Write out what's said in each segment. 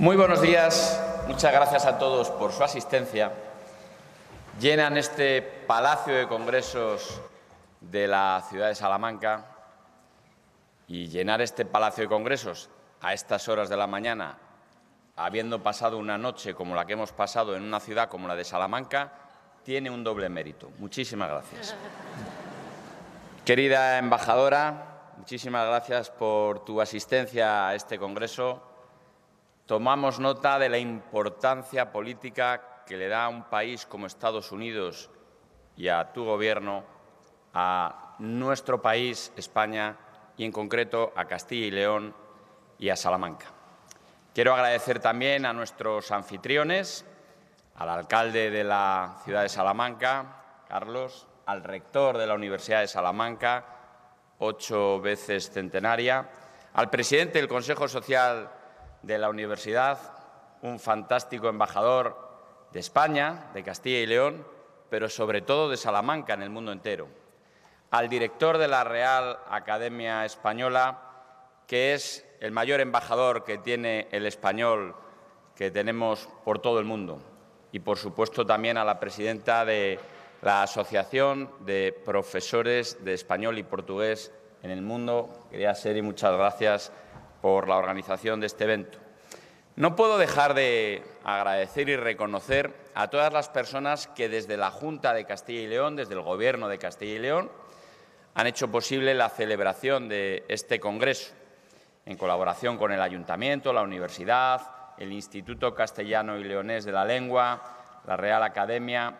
Muy buenos días. Muchas gracias a todos por su asistencia. Llenan este Palacio de Congresos de la ciudad de Salamanca y llenar este Palacio de Congresos a estas horas de la mañana, habiendo pasado una noche como la que hemos pasado en una ciudad como la de Salamanca, tiene un doble mérito. Muchísimas gracias. Querida embajadora, muchísimas gracias por tu asistencia a este Congreso tomamos nota de la importancia política que le da a un país como Estados Unidos y a tu gobierno, a nuestro país, España, y en concreto a Castilla y León y a Salamanca. Quiero agradecer también a nuestros anfitriones, al alcalde de la ciudad de Salamanca, Carlos, al rector de la Universidad de Salamanca, ocho veces centenaria, al presidente del Consejo Social de la universidad, un fantástico embajador de España, de Castilla y León, pero sobre todo de Salamanca en el mundo entero. Al director de la Real Academia Española, que es el mayor embajador que tiene el español que tenemos por todo el mundo. Y, por supuesto, también a la presidenta de la Asociación de Profesores de Español y Portugués en el Mundo, ser y muchas gracias por la organización de este evento. No puedo dejar de agradecer y reconocer a todas las personas que desde la Junta de Castilla y León, desde el Gobierno de Castilla y León, han hecho posible la celebración de este Congreso, en colaboración con el Ayuntamiento, la Universidad, el Instituto Castellano y Leonés de la Lengua, la Real Academia,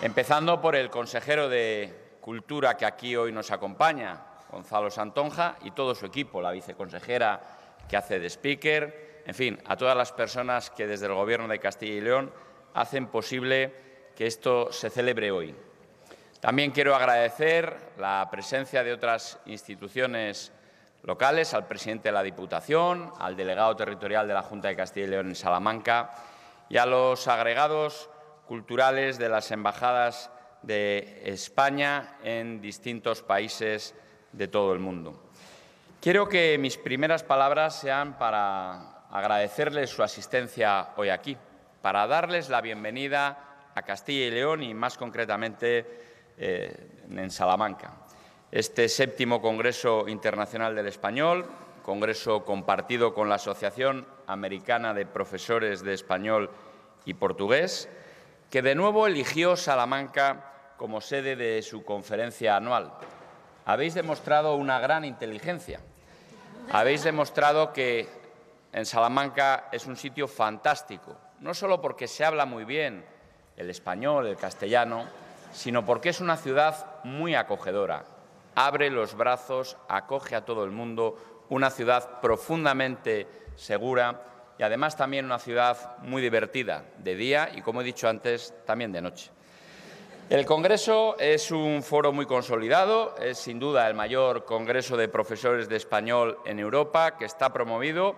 empezando por el consejero de Cultura que aquí hoy nos acompaña, Gonzalo Santonja, y todo su equipo, la viceconsejera que hace de speaker, en fin, a todas las personas que desde el Gobierno de Castilla y León hacen posible que esto se celebre hoy. También quiero agradecer la presencia de otras instituciones locales, al presidente de la Diputación, al delegado territorial de la Junta de Castilla y León en Salamanca y a los agregados culturales de las embajadas de España en distintos países de todo el mundo. Quiero que mis primeras palabras sean para agradecerles su asistencia hoy aquí, para darles la bienvenida a Castilla y León y más concretamente eh, en Salamanca. Este séptimo Congreso Internacional del Español, congreso compartido con la Asociación Americana de Profesores de Español y Portugués, que de nuevo eligió Salamanca como sede de su conferencia anual, habéis demostrado una gran inteligencia. Habéis demostrado que en Salamanca es un sitio fantástico, no solo porque se habla muy bien el español, el castellano, sino porque es una ciudad muy acogedora. Abre los brazos, acoge a todo el mundo, una ciudad profundamente segura y además también una ciudad muy divertida de día y, como he dicho antes, también de noche. El Congreso es un foro muy consolidado, es sin duda el mayor Congreso de Profesores de Español en Europa, que está promovido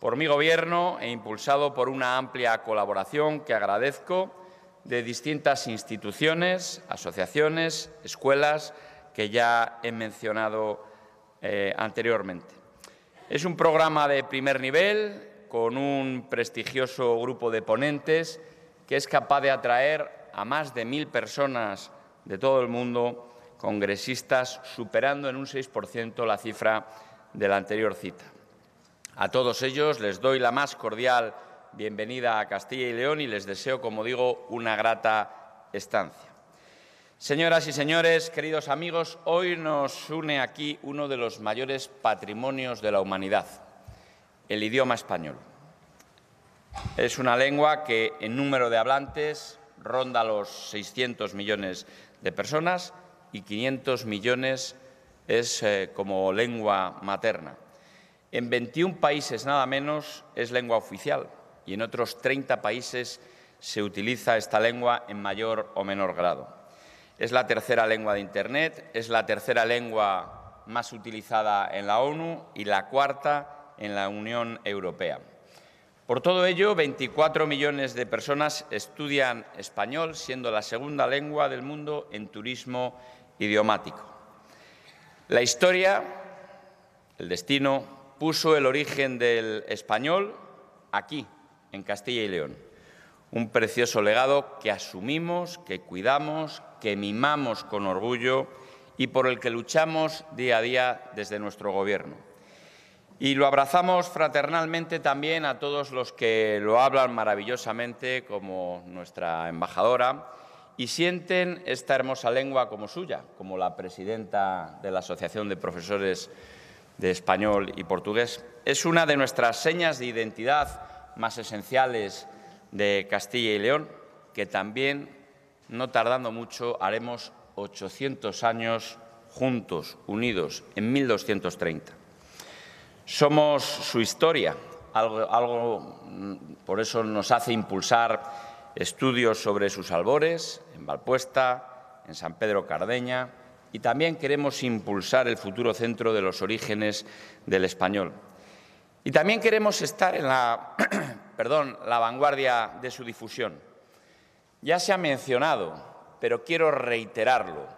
por mi Gobierno e impulsado por una amplia colaboración que agradezco de distintas instituciones, asociaciones, escuelas que ya he mencionado eh, anteriormente. Es un programa de primer nivel con un prestigioso grupo de ponentes que es capaz de atraer a más de mil personas de todo el mundo, congresistas, superando en un 6% la cifra de la anterior cita. A todos ellos les doy la más cordial bienvenida a Castilla y León y les deseo, como digo, una grata estancia. Señoras y señores, queridos amigos, hoy nos une aquí uno de los mayores patrimonios de la humanidad, el idioma español. Es una lengua que en número de hablantes ronda los 600 millones de personas y 500 millones es eh, como lengua materna. En 21 países nada menos es lengua oficial y en otros 30 países se utiliza esta lengua en mayor o menor grado. Es la tercera lengua de Internet, es la tercera lengua más utilizada en la ONU y la cuarta en la Unión Europea. Por todo ello, 24 millones de personas estudian español, siendo la segunda lengua del mundo en turismo idiomático. La historia, el destino, puso el origen del español aquí, en Castilla y León. Un precioso legado que asumimos, que cuidamos, que mimamos con orgullo y por el que luchamos día a día desde nuestro Gobierno. Y lo abrazamos fraternalmente también a todos los que lo hablan maravillosamente, como nuestra embajadora, y sienten esta hermosa lengua como suya, como la presidenta de la Asociación de Profesores de Español y Portugués. Es una de nuestras señas de identidad más esenciales de Castilla y León, que también, no tardando mucho, haremos 800 años juntos, unidos, en 1230. Somos su historia, algo, por eso nos hace impulsar estudios sobre sus albores, en Valpuesta, en San Pedro Cardeña, y también queremos impulsar el futuro centro de los orígenes del español. Y también queremos estar en la, perdón, la vanguardia de su difusión. Ya se ha mencionado, pero quiero reiterarlo,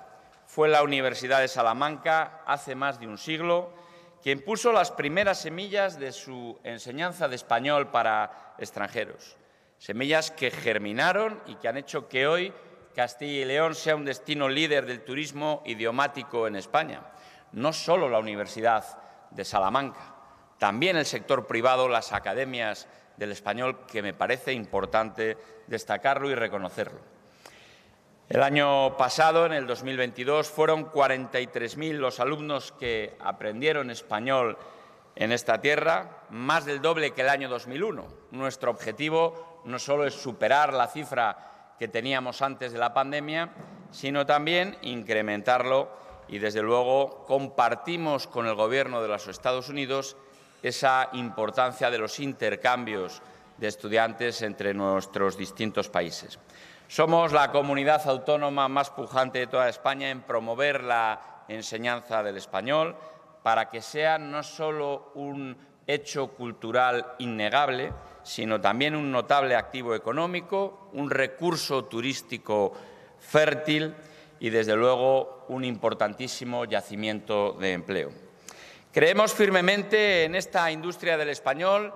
fue la Universidad de Salamanca hace más de un siglo quien puso las primeras semillas de su enseñanza de español para extranjeros. Semillas que germinaron y que han hecho que hoy Castilla y León sea un destino líder del turismo idiomático en España. No solo la Universidad de Salamanca, también el sector privado, las academias del español, que me parece importante destacarlo y reconocerlo. El año pasado, en el 2022, fueron 43.000 los alumnos que aprendieron español en esta tierra, más del doble que el año 2001. Nuestro objetivo no solo es superar la cifra que teníamos antes de la pandemia, sino también incrementarlo y, desde luego, compartimos con el Gobierno de los Estados Unidos esa importancia de los intercambios de estudiantes entre nuestros distintos países. Somos la comunidad autónoma más pujante de toda España en promover la enseñanza del español para que sea no solo un hecho cultural innegable, sino también un notable activo económico, un recurso turístico fértil y, desde luego, un importantísimo yacimiento de empleo. Creemos firmemente en esta industria del español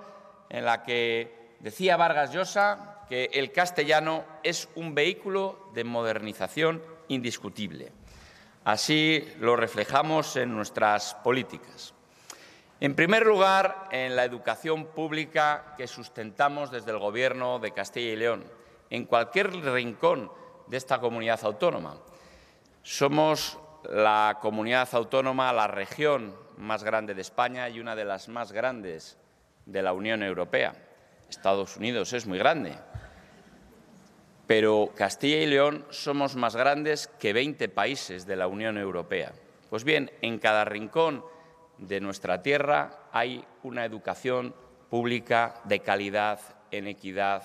en la que, decía Vargas Llosa, el castellano es un vehículo de modernización indiscutible. Así lo reflejamos en nuestras políticas. En primer lugar, en la educación pública que sustentamos desde el Gobierno de Castilla y León, en cualquier rincón de esta comunidad autónoma. Somos la comunidad autónoma, la región más grande de España y una de las más grandes de la Unión Europea. Estados Unidos es muy grande, pero Castilla y León somos más grandes que 20 países de la Unión Europea. Pues bien, en cada rincón de nuestra tierra hay una educación pública de calidad, en equidad,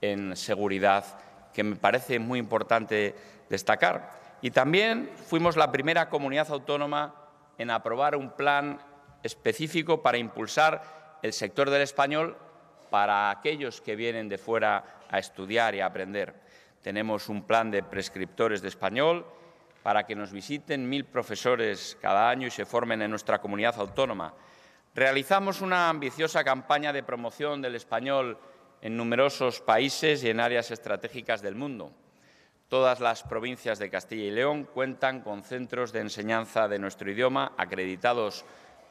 en seguridad, que me parece muy importante destacar. Y también fuimos la primera comunidad autónoma en aprobar un plan específico para impulsar el sector del español para aquellos que vienen de fuera a estudiar y a aprender. Tenemos un plan de prescriptores de español para que nos visiten mil profesores cada año y se formen en nuestra comunidad autónoma. Realizamos una ambiciosa campaña de promoción del español en numerosos países y en áreas estratégicas del mundo. Todas las provincias de Castilla y León cuentan con centros de enseñanza de nuestro idioma acreditados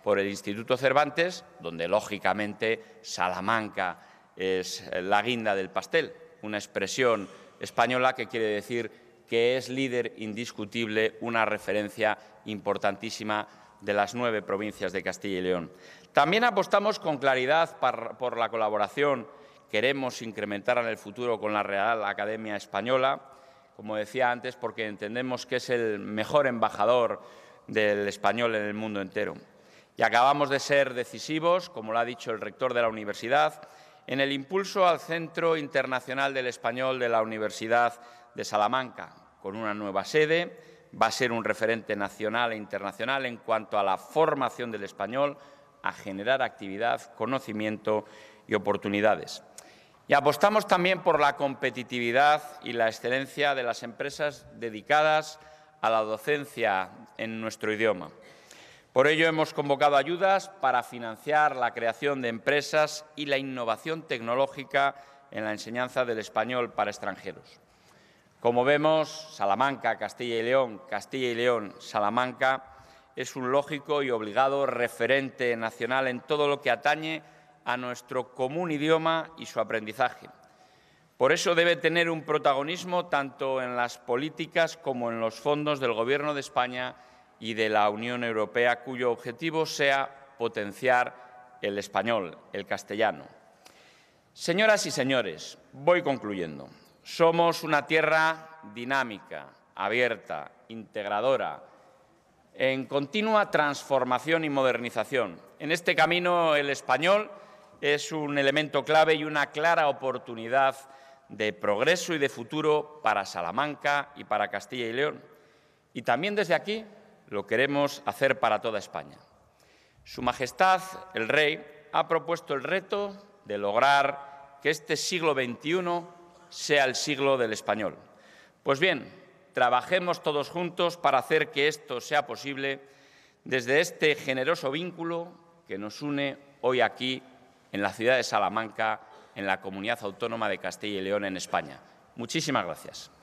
por el Instituto Cervantes, donde lógicamente Salamanca es eh, la guinda del pastel, una expresión española que quiere decir que es líder indiscutible, una referencia importantísima de las nueve provincias de Castilla y León. También apostamos con claridad por la colaboración. Queremos incrementar en el futuro con la Real Academia Española, como decía antes, porque entendemos que es el mejor embajador del español en el mundo entero. Y acabamos de ser decisivos, como lo ha dicho el rector de la universidad, en el impulso al Centro Internacional del Español de la Universidad de Salamanca, con una nueva sede. Va a ser un referente nacional e internacional en cuanto a la formación del español, a generar actividad, conocimiento y oportunidades. Y apostamos también por la competitividad y la excelencia de las empresas dedicadas a la docencia en nuestro idioma. Por ello, hemos convocado ayudas para financiar la creación de empresas y la innovación tecnológica en la enseñanza del español para extranjeros. Como vemos, Salamanca, Castilla y León, Castilla y León, Salamanca es un lógico y obligado referente nacional en todo lo que atañe a nuestro común idioma y su aprendizaje. Por eso debe tener un protagonismo tanto en las políticas como en los fondos del Gobierno de España y de la Unión Europea, cuyo objetivo sea potenciar el español, el castellano. Señoras y señores, voy concluyendo. Somos una tierra dinámica, abierta, integradora, en continua transformación y modernización. En este camino el español es un elemento clave y una clara oportunidad de progreso y de futuro para Salamanca y para Castilla y León. Y también desde aquí lo queremos hacer para toda España. Su Majestad, el Rey, ha propuesto el reto de lograr que este siglo XXI sea el siglo del español. Pues bien, trabajemos todos juntos para hacer que esto sea posible desde este generoso vínculo que nos une hoy aquí en la ciudad de Salamanca, en la comunidad autónoma de Castilla y León, en España. Muchísimas gracias.